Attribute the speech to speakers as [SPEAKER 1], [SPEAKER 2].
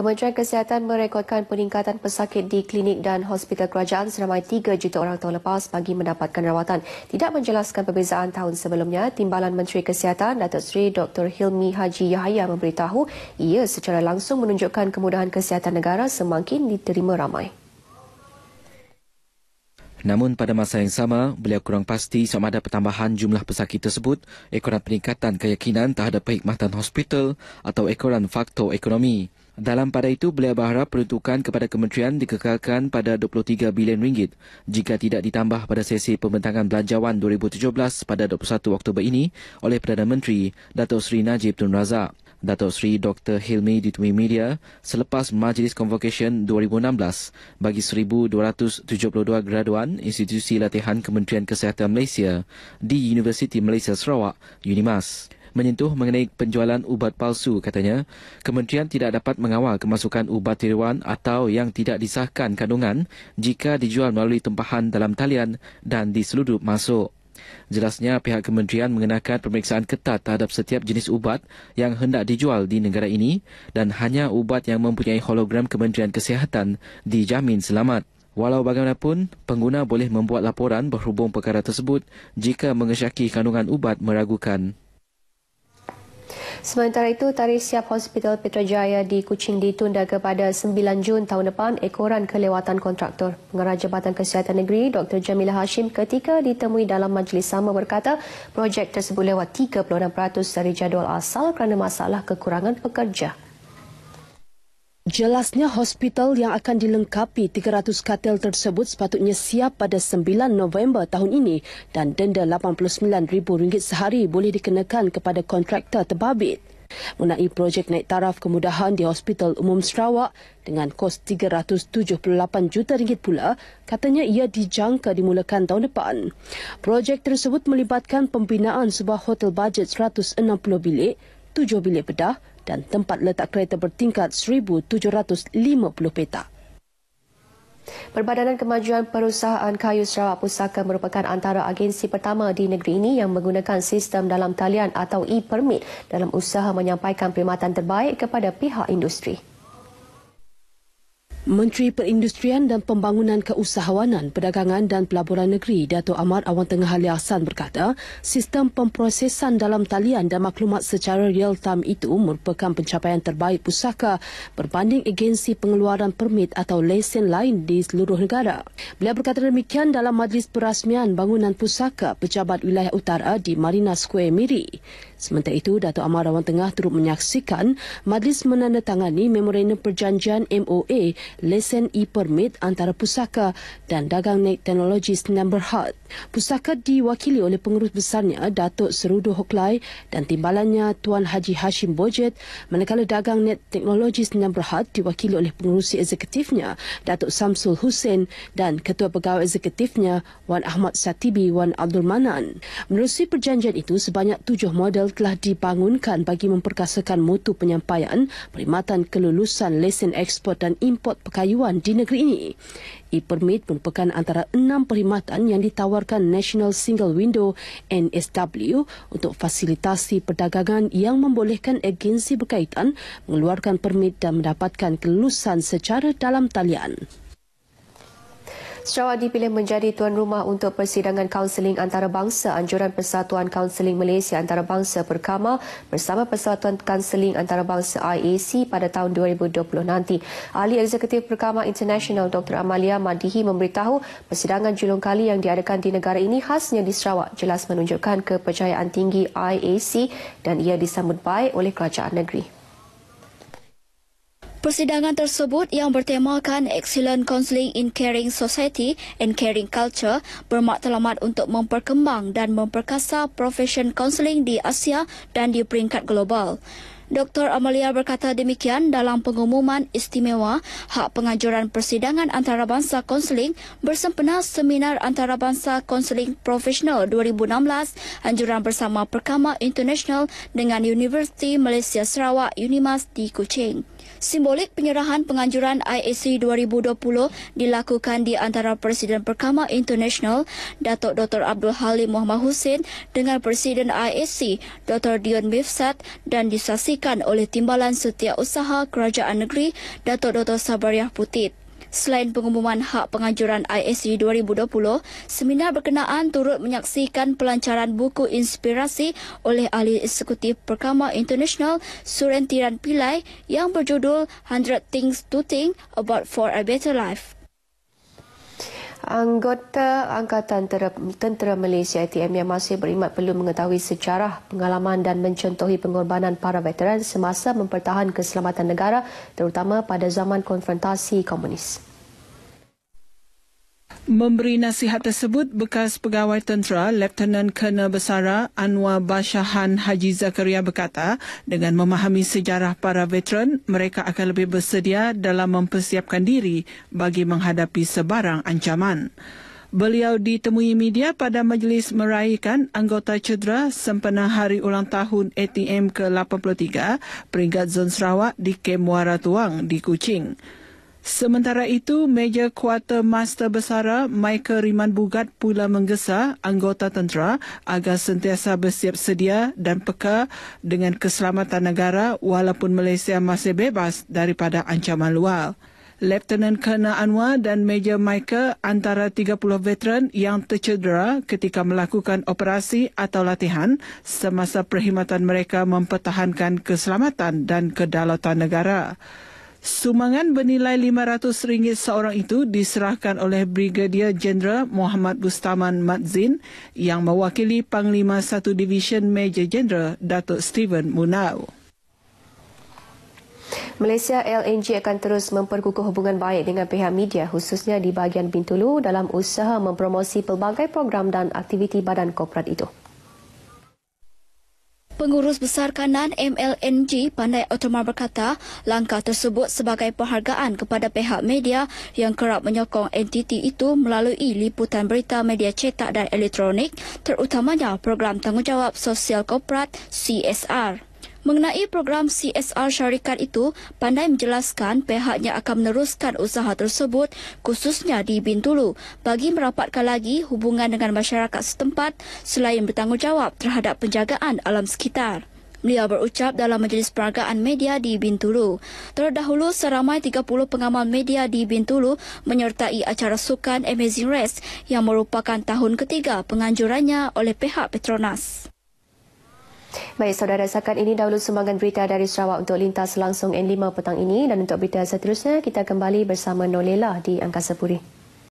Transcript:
[SPEAKER 1] Kementerian Kesihatan merekodkan peningkatan pesakit di klinik dan hospital kerajaan seramai 3 juta orang tahun lepas bagi mendapatkan rawatan. Tidak menjelaskan perbezaan tahun sebelumnya, Timbalan Menteri Kesihatan Datuk Seri Dr. Hilmi Haji Yahya memberitahu ia secara langsung menunjukkan kemudahan kesihatan negara semakin diterima ramai.
[SPEAKER 2] Namun pada masa yang sama, beliau kurang pasti sama ada pertambahan jumlah pesakit tersebut, ekoran peningkatan keyakinan terhadap perkhidmatan hospital atau ekoran faktor ekonomi. Dalam pada itu, beliau berharap peruntukan kepada kementerian dikekalkan pada RM23 bilion ringgit jika tidak ditambah pada sesi pembentangan belanjawan 2017 pada 21 Oktober ini oleh Perdana Menteri Datuk Seri Najib Tun Razak. Dato' Sri Dr. Hilmi Ditumi Media selepas Majlis Convocation 2016 bagi 1,272 graduan institusi latihan Kementerian Kesihatan Malaysia di Universiti Malaysia Sarawak, UNIMAS. Menyentuh mengenai penjualan ubat palsu, katanya, Kementerian tidak dapat mengawal kemasukan ubat tiruan atau yang tidak disahkan kandungan jika dijual melalui tempahan dalam talian dan diseludup masuk. Jelasnya pihak kementerian mengenakan pemeriksaan ketat terhadap setiap jenis ubat yang hendak dijual di negara ini dan hanya ubat yang mempunyai hologram Kementerian Kesihatan dijamin selamat. Walau bagaimanapun, pengguna boleh membuat laporan berhubung perkara tersebut jika mengesyaki kandungan ubat meragukan.
[SPEAKER 1] Sementara itu, tarikh siap Hospital Petrajaya di Kuching ditunda kepada 9 Jun tahun depan ekoran kelewatan kontraktor. Pengarah Jabatan Kesihatan Negeri, Dr. Jamila Hashim ketika ditemui dalam majlis sama berkata projek tersebut lewat
[SPEAKER 3] 36% dari jadual asal kerana masalah kekurangan pekerja. Jelasnya hospital yang akan dilengkapi 300 katil tersebut sepatutnya siap pada 9 November tahun ini dan denda RM89,000 sehari boleh dikenakan kepada kontraktor terbabit. Mengenai projek naik taraf kemudahan di Hospital Umum Sarawak dengan kos 378 juta ringgit pula, katanya ia dijangka dimulakan tahun depan. Projek tersebut melibatkan pembinaan sebuah hotel bajet 160 bilik, 7 bilik bedah dan tempat letak kereta bertingkat 1,750 petak.
[SPEAKER 1] Perbadanan Kemajuan Perusahaan Kayu Sarawak Pusaka merupakan antara agensi pertama di negeri ini yang menggunakan sistem dalam talian atau e-permit dalam usaha menyampaikan perkhidmatan terbaik kepada pihak industri.
[SPEAKER 3] Menteri Perindustrian dan Pembangunan Keusahawanan, Perdagangan dan Pelaburan Negeri Dato' Ahmad Awang Tengah Ali Hassan berkata, sistem pemprosesan dalam talian dan maklumat secara real-time itu merupakan pencapaian terbaik pusaka berbanding agensi pengeluaran permit atau lesen lain di seluruh negara. Beliau berkata demikian dalam Majlis Perasmian Bangunan Pusaka Pejabat Wilayah Utara di Marina Square, Miri. Sementara itu, Datuk Amar Rawang Tengah turut menyaksikan majlis menandatangani memorandum perjanjian MOA Lesen E-Permit antara pusaka dan dagang teknologi Senam Berhad. Pusaka diwakili oleh pengurus besarnya Datuk Serudu Hoklai dan timbalannya Tuan Haji Hashim Bojet manakala dagang net teknologi Senyam Berhad diwakili oleh pengurusi eksekutifnya Datuk Samsul Hussein dan ketua pegawai eksekutifnya Wan Ahmad Satibi Wan Abdul Manan. Menerusi perjanjian itu sebanyak tujuh model telah dibangunkan bagi memperkasakan mutu penyampaian perkhidmatan kelulusan lesen ekspor dan import pekayuan di negeri ini. E-Permit merupakan antara enam perkhidmatan yang ditawarkan National Single Window NSW untuk fasilitasi perdagangan yang membolehkan agensi berkaitan mengeluarkan permit dan mendapatkan kelulusan secara dalam talian.
[SPEAKER 1] Sarawak dipilih menjadi tuan rumah untuk persidangan kaunseling antarabangsa Anjuran Persatuan Kaunseling Malaysia Antarabangsa Perkama bersama Persatuan Kaunseling Antarabangsa IAC pada tahun 2020 nanti. Ahli Eksekutif Perkama International Dr. Amalia Madihi memberitahu persidangan julung kali yang diadakan di negara ini khasnya di Sarawak jelas menunjukkan kepercayaan tinggi IAC dan ia disambut baik oleh kerajaan negeri.
[SPEAKER 4] Persidangan tersebut yang bertemakan Excellent Counseling in Caring Society and Caring Culture bermaklumat untuk memperkembang dan memperkasa profesion counseling di Asia dan di peringkat global. Dr. Amalia berkata demikian dalam pengumuman istimewa hak penganjuran persidangan antarabangsa konseling bersempena seminar antarabangsa konseling profesional 2016 anjuran bersama Perkama International dengan Universiti Malaysia Sarawak Unimas di Kuching. Simbolik penyerahan penganjuran IAC 2020 dilakukan di antara Presiden Perkama International Datuk Dr. Abdul Halim Muhammad Hussein dengan Presiden IAC Dr. Dion Mifsat dan disaksikan diberikan oleh Timbalan Setiausaha Kerajaan Negeri Datuk Dr. Sabariah Putih. Selain pengumuman hak penganjuran ISG 2020, seminar berkenaan turut menyaksikan pelancaran buku inspirasi oleh ahli eksekutif Perkama International Surentiran Pillai yang berjudul 100 Things to Think About for a Better Life.
[SPEAKER 1] Anggota Angkatan Tentera Malaysia (ATM) yang masih berkhidmat perlu mengetahui sejarah, pengalaman dan mencontohi pengorbanan para veteran semasa mempertahankan keselamatan negara terutama pada zaman konfrontasi komunis
[SPEAKER 5] memberi nasihat tersebut bekas pegawai tentera Leptenan Kena Besara Anwar Bashahan Haji Zakaria berkata dengan memahami sejarah para veteran mereka akan lebih bersedia dalam mempersiapkan diri bagi menghadapi sebarang ancaman. Beliau ditemui media pada majlis meraihkan anggota cedera sempena hari ulang tahun ATM ke-83 peringkat Zon Sarawak di Kem Muara Tuang di Kuching. Sementara itu, Major Quarter Master Besara Michael Riman Bugat pula menggesa anggota tentera agar sentiasa bersiap sedia dan peka dengan keselamatan negara walaupun Malaysia masih bebas daripada ancaman luar. Lieutenant Kena Anwar dan Major Michael antara 30 veteran yang tercedera ketika melakukan operasi atau latihan semasa perkhidmatan mereka mempertahankan keselamatan dan kedaulatan negara. Sumangan bernilai RM500 seorang itu diserahkan oleh Brigadier Jenderal Muhammad Bustaman Matzin yang mewakili Panglima 1 Division Major Jenderal Datuk Steven Munau.
[SPEAKER 1] Malaysia LNG akan terus memperkukuh hubungan baik dengan pihak media khususnya di bahagian Bintulu dalam usaha mempromosi pelbagai program dan aktiviti badan korporat itu.
[SPEAKER 4] Pengurus Besar Kanan MLNG Pandai Otomar berkata langkah tersebut sebagai penghargaan kepada pihak media yang kerap menyokong entiti itu melalui liputan berita media cetak dan elektronik terutamanya program tanggungjawab sosial korporat CSR. Mengenai program CSR syarikat itu, pandai menjelaskan pihaknya akan meneruskan usaha tersebut khususnya di Bintulu bagi merapatkan lagi hubungan dengan masyarakat setempat selain bertanggungjawab terhadap penjagaan alam sekitar. Beliau berucap dalam majlis peragaan media di Bintulu. Terdahulu, seramai 30 pengamal media di Bintulu menyertai acara sukan Amazing Race yang merupakan tahun ketiga penganjurannya oleh pihak Petronas.
[SPEAKER 1] Baik, saudara sekalian ini dahulu sumbangan berita dari Sarawak untuk lintas langsung N5 petang ini dan untuk berita seterusnya kita kembali bersama Nolela di Angkasa Puri.